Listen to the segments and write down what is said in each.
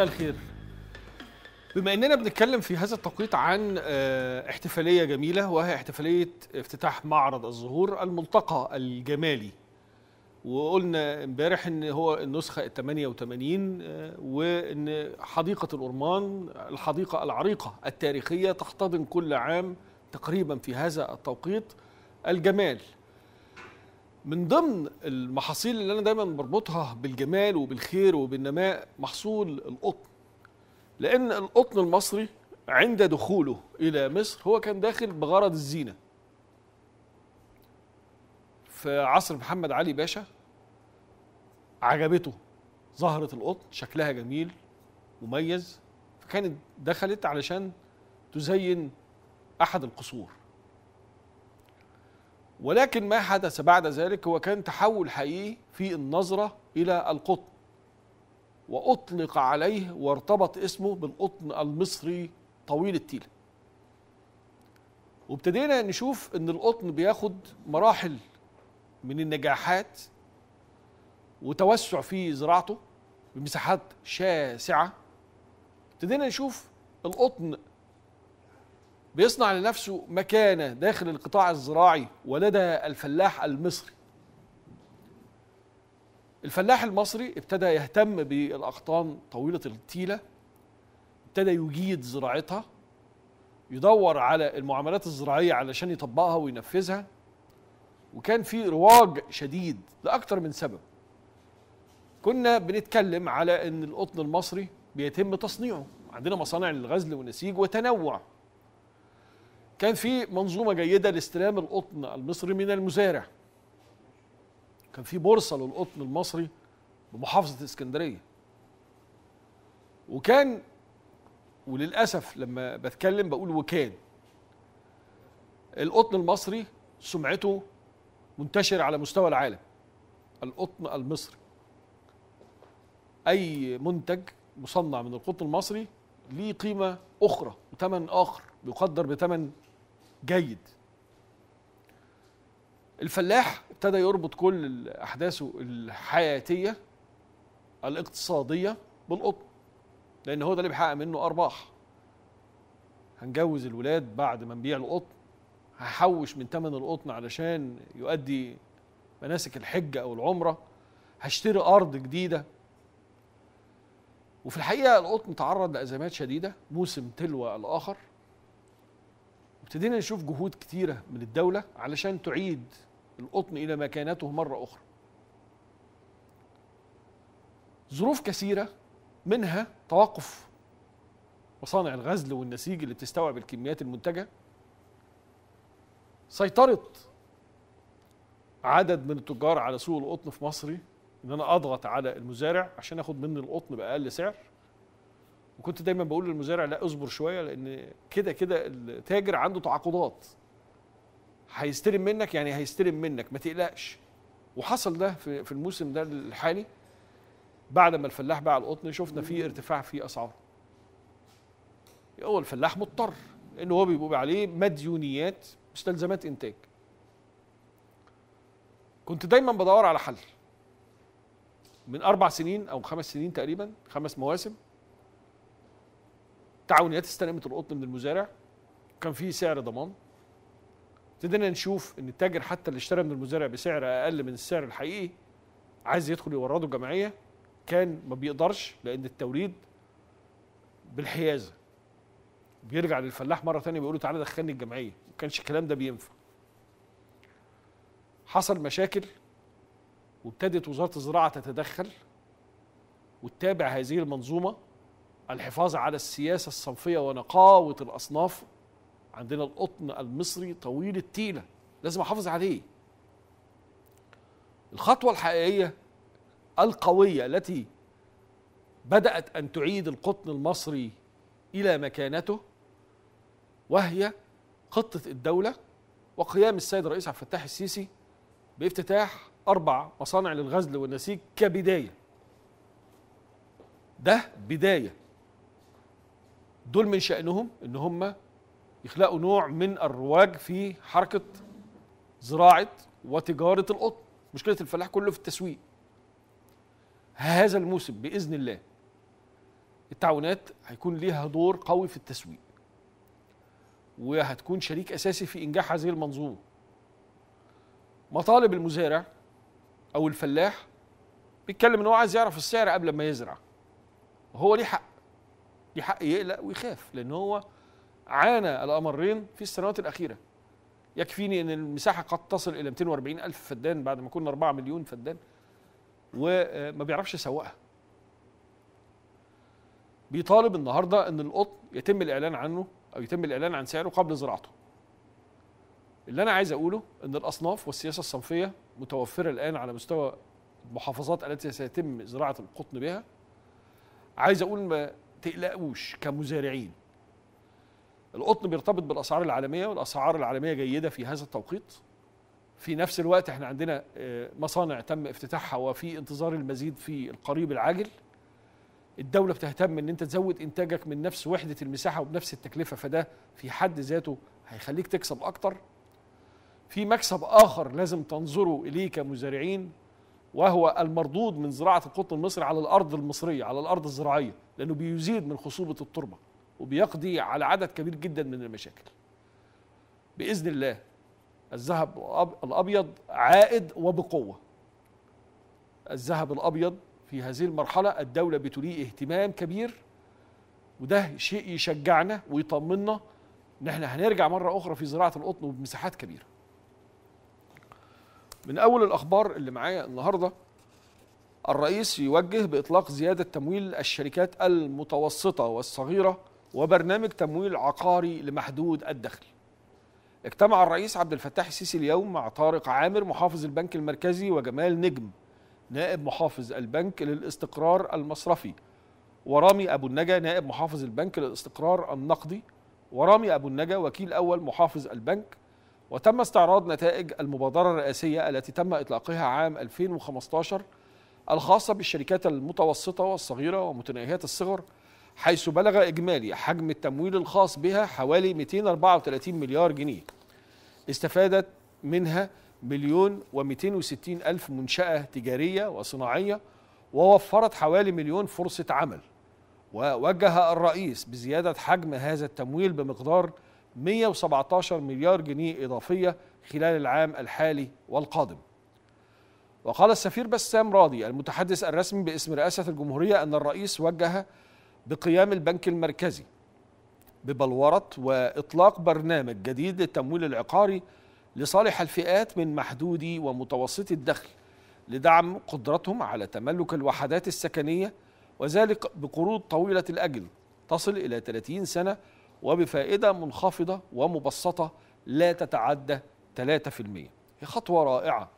مساء الخير بما اننا بنتكلم في هذا التوقيت عن آه، احتفاليه جميله وهي احتفاليه افتتاح معرض الزهور الملتقى الجمالي وقلنا امبارح ان هو النسخه ال 88 آه، وان حديقه الأرمان الحديقه العريقه التاريخيه تحتضن كل عام تقريبا في هذا التوقيت الجمال من ضمن المحاصيل اللي انا دايما بربطها بالجمال وبالخير وبالنماء محصول القطن لان القطن المصري عند دخوله الى مصر هو كان داخل بغرض الزينه في عصر محمد علي باشا عجبته زهرة القطن شكلها جميل مميز فكانت دخلت علشان تزين أحد القصور ولكن ما حدث بعد ذلك هو كان تحول حقيقي في النظرة إلى القطن وأطلق عليه وارتبط اسمه بالقطن المصري طويل التيل وابتدينا نشوف ان القطن بياخد مراحل من النجاحات وتوسع في زراعته بمساحات شاسعة ابتدينا نشوف القطن بيصنع لنفسه مكانة داخل القطاع الزراعي ولدى الفلاح المصري الفلاح المصري ابتدى يهتم بالأقطان طويلة التيلة ابتدى يجيد زراعتها يدور على المعاملات الزراعية علشان يطبقها وينفذها وكان في رواج شديد لاكثر من سبب كنا بنتكلم على أن القطن المصري بيتم تصنيعه عندنا مصانع للغزل والنسيج وتنوع كان في منظومه جيده لاستلام القطن المصري من المزارع كان في بورصه للقطن المصري بمحافظه اسكندريه وكان وللاسف لما بتكلم بقول وكان القطن المصري سمعته منتشره على مستوى العالم القطن المصري اي منتج مصنع من القطن المصري ليه قيمه اخرى وثمن اخر بيقدر بثمن جيد الفلاح ابتدى يربط كل احداثه الحياتيه الاقتصاديه بالقطن لان هو ده اللي بيحقق منه ارباح هنجوز الولاد بعد ما نبيع القطن هحوش من ثمن القطن علشان يؤدي مناسك الحج او العمره هشتري ارض جديده وفي الحقيقه القطن تعرض لازمات شديده موسم تلو الاخر وابتدينا نشوف جهود كتيرة من الدولة علشان تعيد القطن إلى مكانته مرة أخرى ظروف كثيرة منها توقف مصانع الغزل والنسيج اللي بتستوعب الكميات المنتجة سيطرة عدد من التجار على سوق القطن في مصر ان انا اضغط على المزارع عشان اخد منه القطن باقل سعر وكنت دايما بقول للمزارع لا اصبر شويه لان كده كده التاجر عنده تعاقدات هيستلم منك يعني هيستلم منك ما تقلقش وحصل ده في الموسم ده الحالي بعد ما الفلاح باع القطن شفنا في ارتفاع في اسعاره هو الفلاح مضطر ان هو بيبقى عليه مديونيات مستلزمات انتاج كنت دايما بدور على حل من اربع سنين او خمس سنين تقريبا خمس مواسم تعاونيات استلمت القطن من المزارع كان في سعر ضمان ابتدينا نشوف ان التاجر حتى اللي اشترى من المزارع بسعر اقل من السعر الحقيقي عايز يدخل يورده جمعيه كان ما بيقدرش لان التوريد بالحيازه بيرجع للفلاح مره ثانيه بيقول له تعالى دخلني الجمعيه ما كانش الكلام ده بينفع حصل مشاكل وابتدت وزاره الزراعه تتدخل وتتابع هذه المنظومه الحفاظ على السياسة الصنفية ونقاوة الأصناف عندنا القطن المصري طويل التيلة لازم أحافظ عليه الخطوة الحقيقية القوية التي بدأت أن تعيد القطن المصري إلى مكانته وهي خطة الدولة وقيام السيد الرئيس عبد الفتاح السيسي بافتتاح أربع مصانع للغزل والنسيج كبداية ده بداية دول من شأنهم إن هم يخلقوا نوع من الرواج في حركة زراعة وتجارة القطن مشكلة الفلاح كله في التسويق هذا الموسم بإذن الله التعاونات هيكون ليها دور قوي في التسويق وهتكون شريك أساسي في إنجاح هذه المنظومة مطالب المزارع أو الفلاح بيتكلم إن هو عايز يعرف السعر قبل ما يزرع وهو ليه حق يحق يقلق ويخاف لان هو عانى الامرين في السنوات الاخيره يكفيني ان المساحه قد تصل الى 240 الف فدان بعد ما كنا 4 مليون فدان وما آه، بيعرفش يسوقها بيطالب النهارده ان القطن يتم الاعلان عنه او يتم الاعلان عن سعره قبل زراعته اللي انا عايز اقوله ان الاصناف والسياسه الصنفيه متوفره الان على مستوى المحافظات التي سيتم زراعه القطن بها عايز اقول ما تقلقوش كمزارعين القطن بيرتبط بالاسعار العالميه والاسعار العالميه جيده في هذا التوقيت في نفس الوقت احنا عندنا آه، مصانع تم افتتاحها وفي انتظار المزيد في القريب العاجل الدوله بتهتم ان انت تزود انتاجك من نفس وحده المساحه وبنفس التكلفه فده في حد ذاته هيخليك تكسب اكتر في مكسب اخر لازم تنظروا اليه كمزارعين وهو المردود من زراعة القطن المصري على الأرض المصرية على الأرض الزراعية لأنه بيزيد من خصوبة التربة وبيقضي على عدد كبير جدا من المشاكل بإذن الله الذهب الأبيض عائد وبقوة الذهب الأبيض في هذه المرحلة الدولة بتوليه اهتمام كبير وده شيء يشجعنا ويطمنا ان احنا هنرجع مرة أخرى في زراعة القطن وبمساحات كبيرة من أول الأخبار اللي معايا النهاردة الرئيس يوجه بإطلاق زيادة تمويل الشركات المتوسطة والصغيرة وبرنامج تمويل عقاري لمحدود الدخل اجتمع الرئيس عبد الفتاح السيسي اليوم مع طارق عامر محافظ البنك المركزي وجمال نجم نائب محافظ البنك للاستقرار المصرفي ورامي أبو النجا نائب محافظ البنك للاستقرار النقدي ورامي أبو النجا وكيل أول محافظ البنك وتم استعراض نتائج المبادرة الرئاسية التي تم إطلاقها عام 2015 الخاصة بالشركات المتوسطة والصغيرة ومتناهية الصغر حيث بلغ إجمالي حجم التمويل الخاص بها حوالي 234 مليار جنيه استفادت منها مليون و260 ألف منشأة تجارية وصناعية ووفرت حوالي مليون فرصة عمل ووجه الرئيس بزيادة حجم هذا التمويل بمقدار 117 مليار جنيه إضافية خلال العام الحالي والقادم وقال السفير بسام راضي المتحدث الرسمي باسم رئاسة الجمهورية أن الرئيس وجه بقيام البنك المركزي ببلورة وإطلاق برنامج جديد للتمويل العقاري لصالح الفئات من محدودي ومتوسطي الدخل لدعم قدرتهم على تملك الوحدات السكنية وذلك بقروض طويلة الأجل تصل إلى 30 سنة وبفائدة منخفضة ومبسطة لا تتعدى 3% خطوة رائعة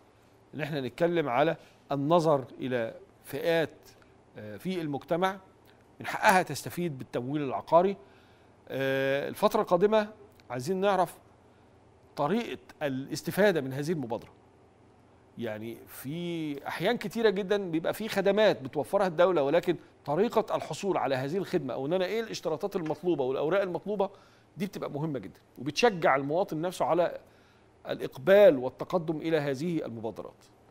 ان احنا نتكلم على النظر الى فئات آه، في المجتمع من حقها تستفيد بالتمويل العقاري آه، الفترة القادمة عايزين نعرف طريقة الاستفادة من هذه المبادرة يعني في احيان كتيره جدا بيبقى في خدمات بتوفرها الدوله ولكن طريقه الحصول على هذه الخدمه او ان انا ايه الاشتراطات المطلوبه والاوراق المطلوبه دي بتبقى مهمه جدا وبتشجع المواطن نفسه على الاقبال والتقدم الى هذه المبادرات